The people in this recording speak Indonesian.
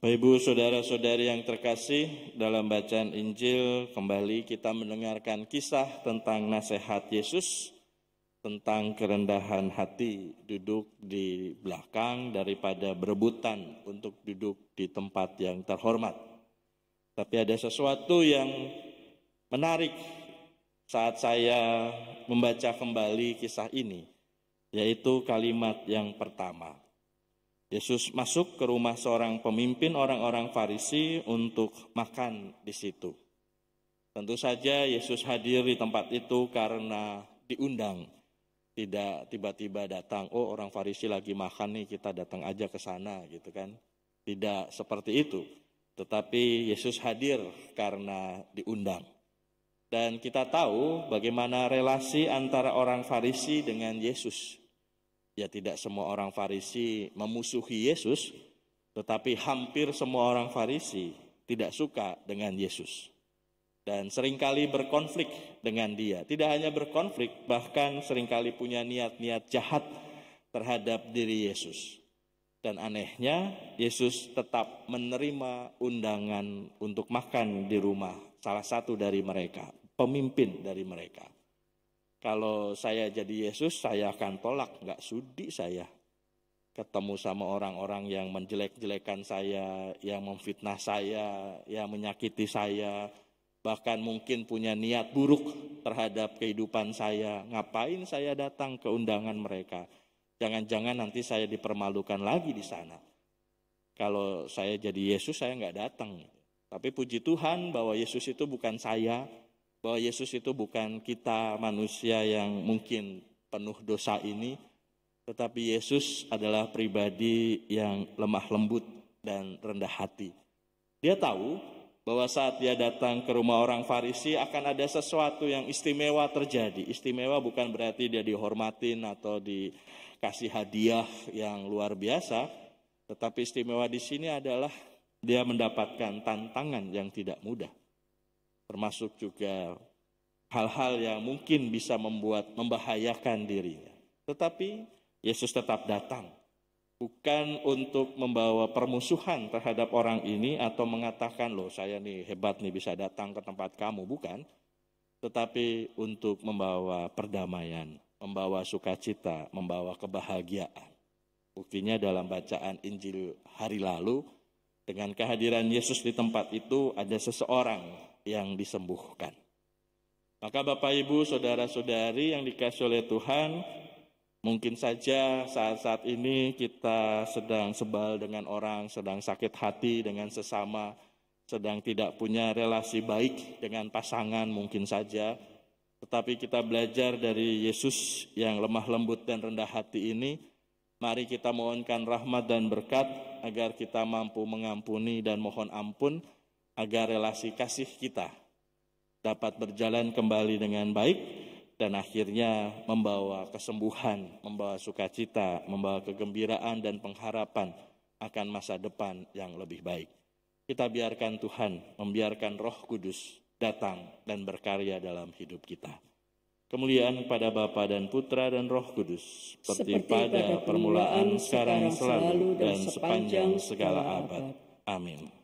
Bapak Ibu saudara-saudari yang terkasih, dalam bacaan Injil kembali kita mendengarkan kisah tentang nasihat Yesus tentang kerendahan hati duduk di belakang daripada berebutan untuk duduk di tempat yang terhormat. Tapi ada sesuatu yang menarik saat saya membaca kembali kisah ini, yaitu kalimat yang pertama. Yesus masuk ke rumah seorang pemimpin orang-orang Farisi untuk makan di situ. Tentu saja Yesus hadir di tempat itu karena diundang. Tidak tiba-tiba datang, oh orang Farisi lagi makan nih, kita datang aja ke sana gitu kan. Tidak seperti itu. Tetapi Yesus hadir karena diundang. Dan kita tahu bagaimana relasi antara orang Farisi dengan Yesus. Ya tidak semua orang Farisi memusuhi Yesus, tetapi hampir semua orang Farisi tidak suka dengan Yesus. Dan seringkali berkonflik dengan dia. Tidak hanya berkonflik, bahkan seringkali punya niat-niat jahat terhadap diri Yesus. Dan anehnya, Yesus tetap menerima undangan untuk makan di rumah salah satu dari mereka, pemimpin dari mereka. Kalau saya jadi Yesus, saya akan tolak, nggak sudi saya ketemu sama orang-orang yang menjelek-jelekan saya, yang memfitnah saya, yang menyakiti saya, bahkan mungkin punya niat buruk terhadap kehidupan saya. Ngapain saya datang ke undangan mereka? Jangan-jangan nanti saya dipermalukan lagi di sana. Kalau saya jadi Yesus, saya nggak datang. Tapi puji Tuhan bahwa Yesus itu bukan saya, bahwa Yesus itu bukan kita manusia yang mungkin penuh dosa ini, tetapi Yesus adalah pribadi yang lemah lembut dan rendah hati. Dia tahu bahwa saat dia datang ke rumah orang Farisi akan ada sesuatu yang istimewa terjadi. Istimewa bukan berarti dia dihormatin atau dikasih hadiah yang luar biasa, tetapi istimewa di sini adalah dia mendapatkan tantangan yang tidak mudah termasuk juga hal-hal yang mungkin bisa membuat membahayakan dirinya. Tetapi Yesus tetap datang bukan untuk membawa permusuhan terhadap orang ini atau mengatakan loh saya nih hebat nih bisa datang ke tempat kamu bukan tetapi untuk membawa perdamaian membawa sukacita membawa kebahagiaan buktinya dalam bacaan Injil hari lalu dengan kehadiran Yesus di tempat itu ada seseorang yang disembuhkan. Maka Bapak Ibu, saudara-saudari yang dikasih oleh Tuhan, mungkin saja saat-saat ini kita sedang sebal dengan orang, sedang sakit hati dengan sesama, sedang tidak punya relasi baik dengan pasangan mungkin saja. Tetapi kita belajar dari Yesus yang lemah lembut dan rendah hati ini, Mari kita mohonkan rahmat dan berkat agar kita mampu mengampuni dan mohon ampun agar relasi kasih kita dapat berjalan kembali dengan baik dan akhirnya membawa kesembuhan, membawa sukacita, membawa kegembiraan dan pengharapan akan masa depan yang lebih baik. Kita biarkan Tuhan membiarkan Roh Kudus datang dan berkarya dalam hidup kita. Kemuliaan pada Bapa dan Putra dan Roh Kudus, seperti, pada permulaan, sekarang, selalu, dan sepanjang segala abad. Amin.